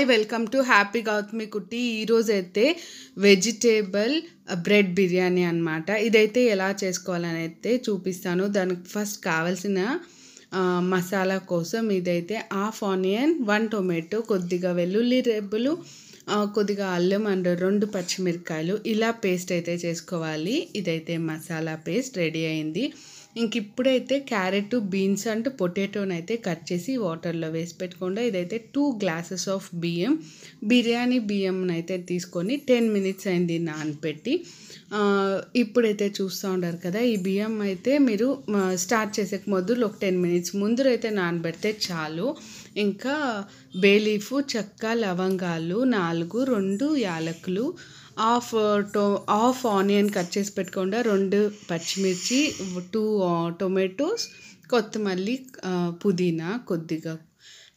hi welcome to happy Gautami Kutti ఈరోజైతే అయితే vegetable bread biryani అనమాట ఇదైతే ఎలా చేసుకోవాలని అయితే చూపిస్తాను దానికి ఫస్ట్ కావాల్సిన మసాలా కోసం ఇదైతే హాఫ్ ఆనియన్ వన్ టొమాటో కొద్దిగా వెల్లుల్లి రేపులు కొద్దిగా అల్లం అండ్ రెండు పచ్చిమిరకాయలు ఇలా పేస్ట్ అయితే చేసుకోవాలి ఇదైతే మసాలా పేస్ట్ రెడీ అయింది ఇంక ఇప్పుడైతే క్యారెట్ బీన్స్ అండ్ పొటాటోని అయితే కట్ చేసి వాటర్లో వేసి పెట్టుకోండి ఇదైతే టూ గ్లాసెస్ ఆఫ్ బియ్యం బిర్యానీ బియ్యంని అయితే తీసుకొని టెన్ మినిట్స్ అయింది నానపెట్టి ఇప్పుడైతే చూస్తూ ఉండరు కదా ఈ బియ్యం అయితే మీరు స్టార్ట్ చేసే మొదలు ఒక టెన్ మినిట్స్ ముందు అయితే నానబెడితే చాలు ఇంకా బేలీఫ్ చెక్క లవంగాలు నాలుగు రెండు యాలకులు half to half onion cut చేసి పెట్టుకుండా రెండు పచ్చిమిర్చి టూ టొమాటోస్ కొత్తమల్లి పుదీనా కొద్దిగా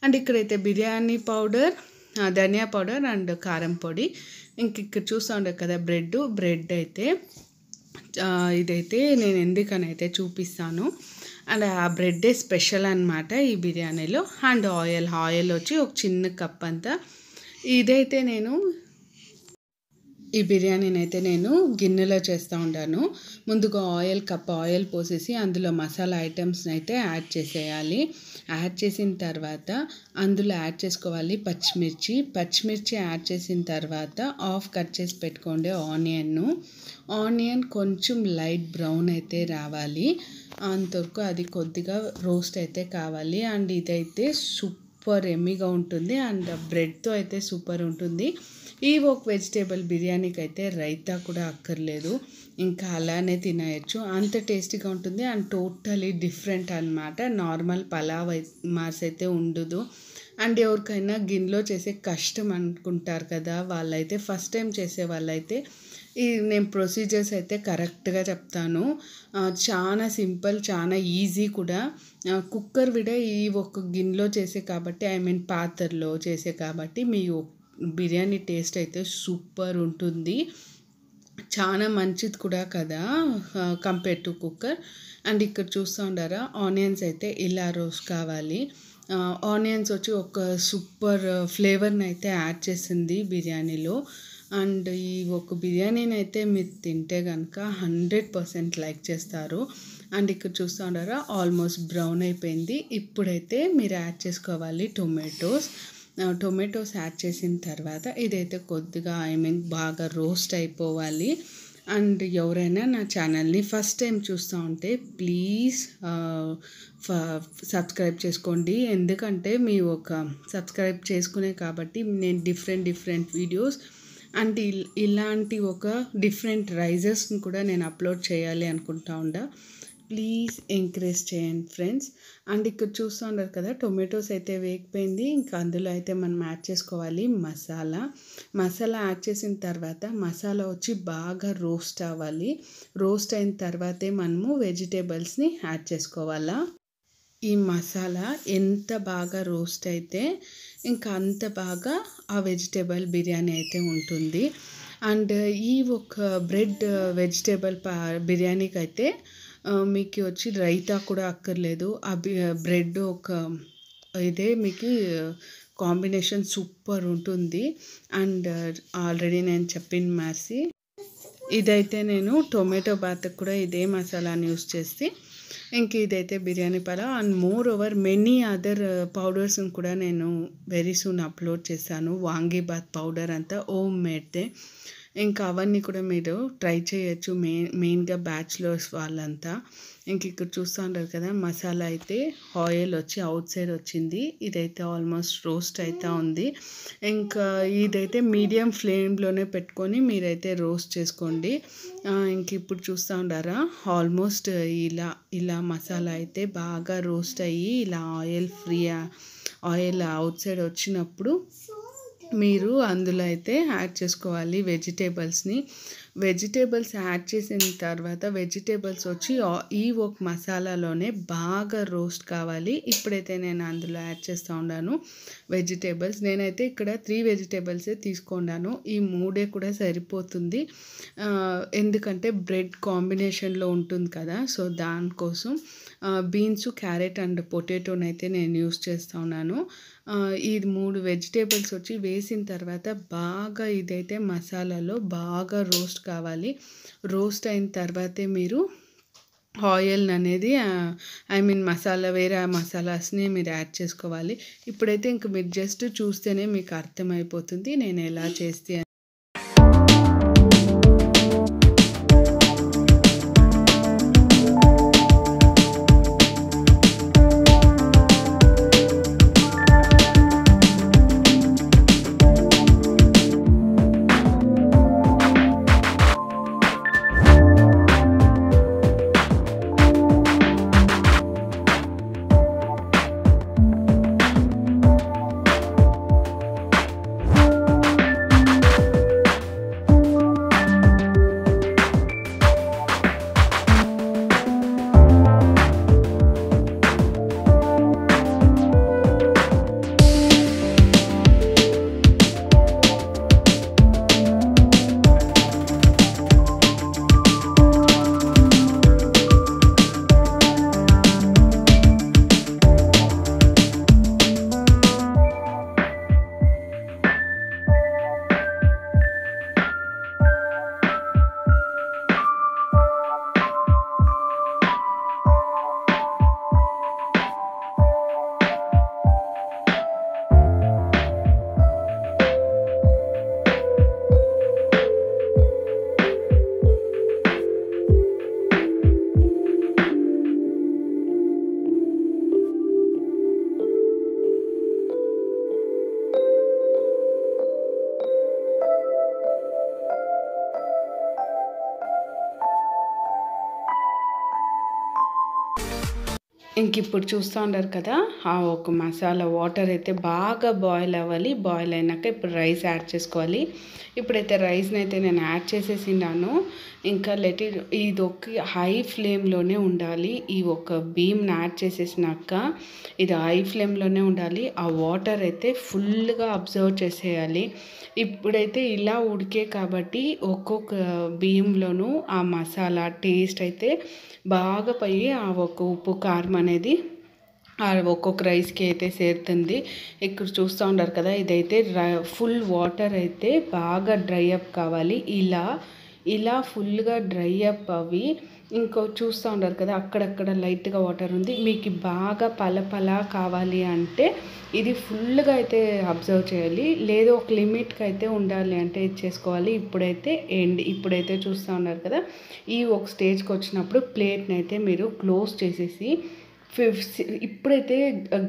అండ్ ఇక్కడైతే బిర్యానీ పౌడర్ ధనియా పౌడర్ అండ్ కారం పొడి ఇంక ఇక్కడ చూస్తూ ఉండే కదా బ్రెడ్ బ్రెడ్ అయితే ఇదైతే నేను ఎందుకని అయితే చూపిస్తాను అండ్ ఆ బ్రెడ్డే స్పెషల్ అనమాట ఈ బిర్యానీలో అండ్ ఆయిల్ ఆయిల్ వచ్చి ఒక చిన్న కప్ అంతా ఇదైతే నేను ఈ బిర్యానీని అయితే నేను గిన్నెలో చేస్తూ ఉండాను ముందుగా ఆయిల్ కప్ ఆయిల్ పోసేసి అందులో మసాలా ఐటమ్స్ని అయితే యాడ్ చేసేయాలి యాడ్ చేసిన తర్వాత అందులో యాడ్ చేసుకోవాలి పచ్చిమిర్చి పచ్చిమిర్చి యాడ్ చేసిన తర్వాత ఆఫ్ కట్ చేసి పెట్టుకోండి ఆనియన్ను ఆనియన్ కొంచెం లైట్ బ్రౌన్ అయితే రావాలి అంతవరకు అది కొద్దిగా రోస్ట్ అయితే కావాలి అండ్ ఇదైతే సూపర్ ఎమ్మీగా ఉంటుంది అండ్ బ్రెడ్తో అయితే సూపర్ ఉంటుంది ఈ ఒక వెజిటేబుల్ బిర్యానీకి అయితే రైతా కూడా అక్కర్లేదు ఇంకా అలానే తినేయచ్చు అంత టేస్టీగా ఉంటుంది అండ్ టోటలీ డిఫరెంట్ అనమాట నార్మల్ పలావ్ మార్స్ అయితే ఉండదు అండ్ ఎవరికైనా గిన్నెలో చేసే కష్టం అనుకుంటారు కదా వాళ్ళైతే ఫస్ట్ టైం చేసే వాళ్ళైతే ఈ నేను ప్రొసీజర్స్ అయితే కరెక్ట్గా చెప్తాను చాలా సింపుల్ చాలా ఈజీ కూడా కుక్కర్ విడ ఈ ఒక్క గిన్నెలో చేసే కాబట్టి ఐ మీన్ పాత్రలో చేసే కాబట్టి మీ బిర్యానీ టేస్ట్ అయితే సూపర్ ఉంటుంది చాలా మంచిది కూడా కదా కంపేర్ టు కుక్కర్ అండ్ ఇక్కడ చూస్తూ ఉండారా ఆనియన్స్ అయితే ఇలా రోస్ట్ కావాలి ఆనియన్స్ వచ్చి ఒక సూపర్ ఫ్లేవర్ని అయితే యాడ్ చేసింది బిర్యానీలో అండ్ ఈ ఒక బిర్యానీని అయితే మీరు తింటే కనుక హండ్రెడ్ పర్సెంట్ లైక్ చేస్తారు అండ్ ఇక్కడ చూస్తూ ఉండారా ఆల్మోస్ట్ బ్రౌన్ అయిపోయింది ఇప్పుడైతే మీరు యాడ్ చేసుకోవాలి టొమాటోస్ టొమాటోస్ యాడ్ చేసిన తర్వాత ఇదైతే కొద్దిగా ఐ మీన్ బాగా రోస్ట్ అయిపోవాలి అండ్ ఎవరైనా నా ఛానల్ని ఫస్ట్ టైం చూస్తూ ఉంటే ప్లీజ్ సబ్స్క్రైబ్ చేసుకోండి ఎందుకంటే మీ ఒక సబ్స్క్రైబ్ చేసుకునే కాబట్టి నేను డిఫరెంట్ డిఫరెంట్ వీడియోస్ అండ్ ఇలాంటి ఒక డిఫరెంట్ రైజెస్ని కూడా నేను అప్లోడ్ చేయాలి అనుకుంటా ఉండా ప్లీజ్ ఎంకరేజ్ చేయండి ఫ్రెండ్స్ అండ్ ఇక్కడ చూస్తూ ఉండరు కదా టొమాటోస్ అయితే వేగిపోయింది ఇంకా అందులో అయితే మనం యాడ్ చేసుకోవాలి మసాలా మసాలా యాడ్ చేసిన తర్వాత మసాలా వచ్చి బాగా రోస్ట్ అవ్వాలి రోస్ట్ అయిన తర్వాతే మనము వెజిటేబుల్స్ని యాడ్ చేసుకోవాలా ఈ మసాలా ఎంత బాగా రోస్ట్ అయితే ఇంకా అంత బాగా ఆ వెజిటేబుల్ బిర్యానీ అయితే ఉంటుంది అండ్ ఈ ఒక బ్రెడ్ వెజిటేబుల్ బిర్యానీకి అయితే మీకు వచ్చి రైతా కూడా అక్కర్లేదు అవి బ్రెడ్ ఒక ఇదే మీకు కాంబినేషన్ సూపర్ ఉంటుంది అండ్ ఆల్రెడీ నేను చెప్పిన మాసి ఇదైతే నేను టొమాటో బాత్ కూడా ఇదే మసాలాని యూస్ చేసి ఇంక ఇదైతే బిర్యానీ పలా and moreover many other పౌడర్స్ని కూడా నేను వెరీ సూన్ అప్లోడ్ చేశాను వాంగీ బాత్ పౌడర్ అంతా ఓమ్ oh, మేడ్తే ఇంకా అవన్నీ కూడా మీరు ట్రై చేయొచ్చు మెయిన్ మెయిన్గా బ్యాచులర్స్ వాళ్ళంతా ఇంక ఇక్కడ చూస్తూ ఉంటారు కదా మసాలా అయితే ఆయిల్ వచ్చి అవుట్ సైడ్ వచ్చింది ఇదైతే ఆల్మోస్ట్ రోస్ట్ అయితే ఉంది ఇంకా ఇదైతే మీడియం ఫ్లేమ్లోనే పెట్టుకొని మీరైతే రోస్ట్ చేసుకోండి ఇంక ఇప్పుడు చూస్తూ ఉండారా ఆల్మోస్ట్ ఇలా ఇలా మసాలా అయితే బాగా రోస్ట్ అయ్యి ఇలా oil free oil outside వచ్చినప్పుడు మీరు అందులో అయితే యాడ్ చేసుకోవాలి వెజిటేబుల్స్ని వెజిటేబుల్స్ యాడ్ చేసిన తర్వాత వెజిటేబుల్స్ వచ్చి ఈ ఒక మసాలాలోనే బాగా రోస్ట్ కావాలి ఇప్పుడైతే నేను అందులో యాడ్ చేస్తూ ఉన్నాను వెజిటేబుల్స్ నేనైతే ఇక్కడ త్రీ వెజిటేబుల్సే తీసుకున్నాను ఈ మూడే కూడా సరిపోతుంది ఎందుకంటే బ్రెడ్ కాంబినేషన్లో ఉంటుంది కదా సో దానికోసం బీన్స్ క్యారెట్ అండ్ పొటాటోని అయితే నేను యూస్ చేస్తూ ఉన్నాను ఈ మూడు వెజిటేబుల్స్ వచ్చి వేసిన తర్వాత బాగా ఇదైతే మసాలాలో బాగా రోస్ట్ కావాలి రోస్ట్ అయిన తర్వాతే మీరు ఆయిల్ అనేది ఐ మీన్ మసాలా వేరే మసాలాస్ని మీరు యాడ్ చేసుకోవాలి ఇప్పుడైతే ఇంక మీరు జస్ట్ చూస్తేనే మీకు అర్థమైపోతుంది నేను ఎలా చేస్తే ఇంక ఇప్పుడు చూస్తూ ఉండరు కదా ఆ ఒక మసాలా వాటర్ అయితే బాగా బాయిల్ అవ్వాలి బాయిల్ అయినాక ఇప్పుడు రైస్ యాడ్ చేసుకోవాలి ఇప్పుడైతే రైస్ని అయితే నేను యాడ్ చేసేసినాను ఇంకా లెట్ ఇది ఒక హై ఫ్లేమ్లోనే ఉండాలి ఈ ఒక బీమ్ని యాడ్ చేసేసినాక ఇది హై ఫ్లేమ్లోనే ఉండాలి ఆ వాటర్ అయితే ఫుల్గా అబ్జర్వ్ చేసేయాలి ఇప్పుడైతే ఇలా ఉడికే కాబట్టి ఒక్కొక్క బియ్యంలోనూ ఆ మసాలా టేస్ట్ అయితే బాగా పోయి ఆ ఒక్క ఉప్పు కారం అనేది ఒక్కొక్క రైస్కి అయితే చేరుతుంది ఇక్కడ చూస్తూ ఉంటారు కదా ఇదైతే ఫుల్ వాటర్ అయితే బాగా డ్రై అప్ కావాలి ఇలా ఇలా ఫుల్గా డ్రై అప్ అవి ఇంకో చూస్తూ ఉంటారు కదా అక్కడక్కడ లైట్గా వాటర్ ఉంది మీకు బాగా పలపల కావాలి అంటే ఇది ఫుల్గా అయితే అబ్జర్వ్ చేయాలి లేదు ఒక లిమిట్కి అయితే ఉండాలి అంటే ఇది చేసుకోవాలి ఇప్పుడైతే ఎండ్ ఇప్పుడైతే చూస్తూ ఉన్నారు కదా ఈ ఒక స్టేజ్కి వచ్చినప్పుడు ప్లేట్ని అయితే మీరు క్లోజ్ చేసేసి ఇప్పుడైతే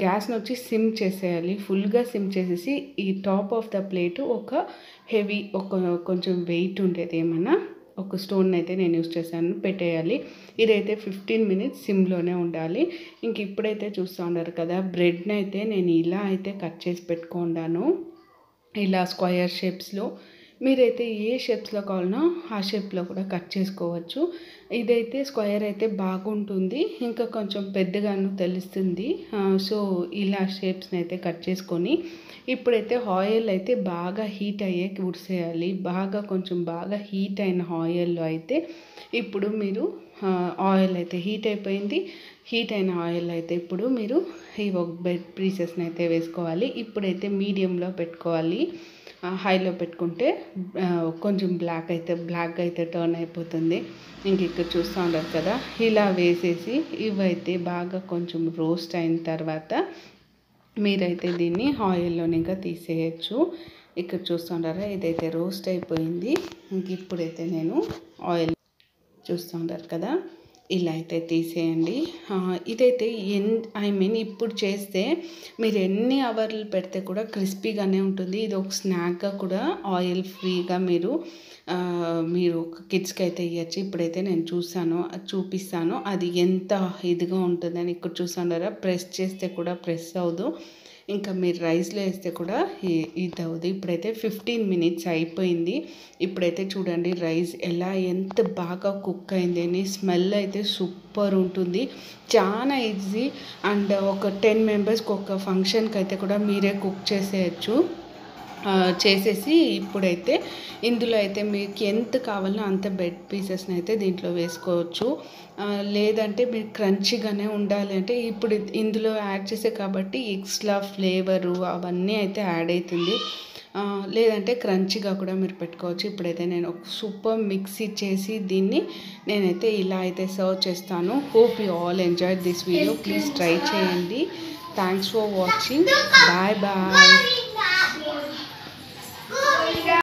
గ్యాస్ని వచ్చి సిమ్ చేసేయాలి ఫుల్గా సిమ్ చేసేసి ఈ టాప్ ఆఫ్ ద ప్లేట్ ఒక హెవీ ఒక కొంచెం వెయిట్ ఉండేది ఏమన్నా ఒక స్టోన్ అయితే నేను యూస్ చేశాను పెట్టేయాలి ఇదైతే ఫిఫ్టీన్ మినిట్స్ సిమ్లోనే ఉండాలి ఇంక ఇప్పుడైతే చూస్తూ ఉన్నారు కదా బ్రెడ్ని అయితే నేను ఇలా అయితే కట్ చేసి పెట్టుకుంటాను ఇలా స్క్వయర్ షేప్స్లో మీరైతే ఏ షేప్స్లో కావాలనో ఆ షేప్లో కూడా కట్ చేసుకోవచ్చు ఇదైతే స్క్వేర్ అయితే బాగుంటుంది ఇంకా కొంచెం పెద్దగాను తెలుస్తుంది సో ఇలా షేప్స్ని అయితే కట్ చేసుకొని ఇప్పుడైతే ఆయిల్ అయితే బాగా హీట్ అయ్యే ఉడిసేయాలి బాగా కొంచెం బాగా హీట్ అయిన ఆయిల్లో అయితే ఇప్పుడు మీరు ఆయిల్ అయితే హీట్ అయిపోయింది హీట్ అయిన ఆయిల్ అయితే ఇప్పుడు మీరు ఈ ఒక బెడ్ పీసెస్ని అయితే వేసుకోవాలి ఇప్పుడైతే మీడియంలో పెట్టుకోవాలి హైలో పెట్టుకుంటే కొంచెం బ్లాక్ అయితే బ్లాక్ అయితే టర్న్ అయిపోతుంది ఇంక ఇక్కడ చూస్తూ ఉండదు కదా ఇలా వేసేసి ఇవైతే బాగా కొంచెం రోస్ట్ అయిన తర్వాత మీరైతే దీన్ని ఆయిల్లో ఇంకా తీసేయచ్చు ఇక్కడ చూస్తుండారా ఇదైతే రోస్ట్ అయిపోయింది ఇంక ఇప్పుడైతే నేను ఆయిల్ చూస్తూ చూస్తుండారు కదా ఇలా అయితే తీసేయండి ఇదైతే ఎన్ ఐ మీన్ ఇప్పుడు చేస్తే మీరు ఎన్ని అవర్లు పెడితే కూడా క్రిస్పీగానే ఉంటుంది ఇది ఒక స్నాక్గా కూడా ఆయిల్ ఫ్రీగా మీరు మీరు కిడ్స్కి అయితే ఇవ్వచ్చు ఇప్పుడైతే నేను చూసాను చూపిస్తాను అది ఎంత ఇదిగా ఉంటుందని ఇక్కడ చూసాను ప్రెస్ చేస్తే కూడా ప్రెస్ అవ్వదు ఇంకా మీరు రైస్లో వేస్తే కూడా ఇది అవుతుంది ఇప్పుడైతే ఫిఫ్టీన్ మినిట్స్ అయిపోయింది ఇప్పుడైతే చూడండి రైస్ ఎలా ఎంత బాగా కుక్ అయింది అని స్మెల్ అయితే సూపర్ ఉంటుంది చాలా ఈజీ అండ్ ఒక టెన్ మెంబర్స్కి ఒక ఫంక్షన్కి అయితే కూడా మీరే కుక్ చేసేయచ్చు చేసేసి ఇప్పుడైతే ఇందులో అయితే మీకు ఎంత కావాలో అంత బెడ్ పీసెస్ని అయితే దీంట్లో వేసుకోవచ్చు లేదంటే మీరు క్రంచీగానే ఉండాలి అంటే ఇప్పుడు ఇందులో యాడ్ చేసే కాబట్టి ఎక్స్ట్రా ఫ్లేవరు అవన్నీ అయితే యాడ్ అవుతుంది లేదంటే క్రంచిగా కూడా మీరు పెట్టుకోవచ్చు ఇప్పుడైతే నేను ఒక సూపర్ మిక్సీ చేసి దీన్ని నేనైతే ఇలా అయితే సర్వ్ చేస్తాను hope you all enjoy this video please try చేయండి thanks for watching bye bye